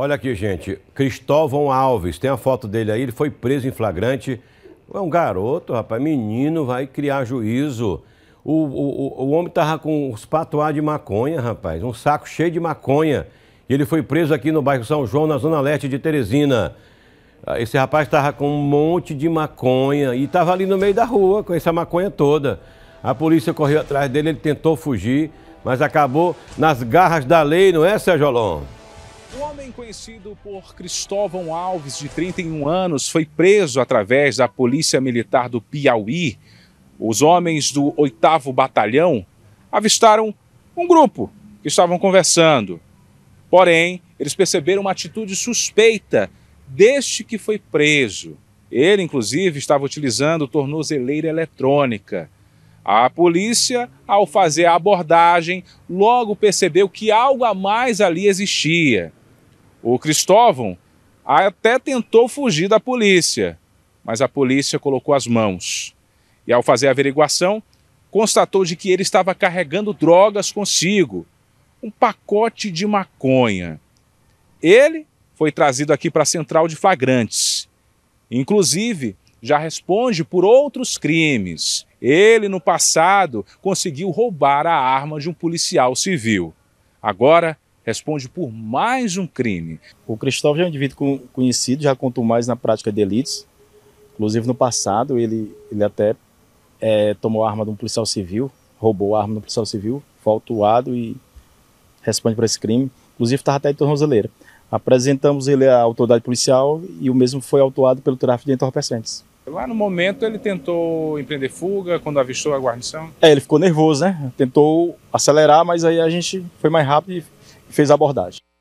Olha aqui, gente. Cristóvão Alves, tem a foto dele aí, ele foi preso em flagrante. É um garoto, rapaz, menino, vai criar juízo. O, o, o homem tava com uns patuá de maconha, rapaz, um saco cheio de maconha. E ele foi preso aqui no bairro São João, na zona leste de Teresina. Ah, esse rapaz estava com um monte de maconha e estava ali no meio da rua com essa maconha toda. A polícia correu atrás dele, ele tentou fugir, mas acabou nas garras da lei, não é, Sérgio Alonso? O homem conhecido por Cristóvão Alves, de 31 anos, foi preso através da Polícia Militar do Piauí. Os homens do 8 Batalhão avistaram um grupo que estavam conversando. Porém, eles perceberam uma atitude suspeita deste que foi preso. Ele, inclusive, estava utilizando tornozeleira eletrônica. A polícia, ao fazer a abordagem, logo percebeu que algo a mais ali existia. O Cristóvão até tentou fugir da polícia, mas a polícia colocou as mãos. E ao fazer a averiguação, constatou de que ele estava carregando drogas consigo, um pacote de maconha. Ele foi trazido aqui para a central de flagrantes. Inclusive, já responde por outros crimes. Ele, no passado, conseguiu roubar a arma de um policial civil. Agora, responde por mais um crime. O Cristóvão é um indivíduo conhecido, já contou mais na prática de delitos. Inclusive, no passado, ele, ele até é, tomou a arma de um policial civil, roubou a arma de um policial civil, foi autuado e responde por esse crime. Inclusive, estava até em tornozeleira. Apresentamos ele à autoridade policial e o mesmo foi autuado pelo tráfico de entorpecentes. Lá no momento ele tentou empreender fuga quando avistou a guarnição? É, ele ficou nervoso, né? Tentou acelerar, mas aí a gente foi mais rápido e fez a abordagem.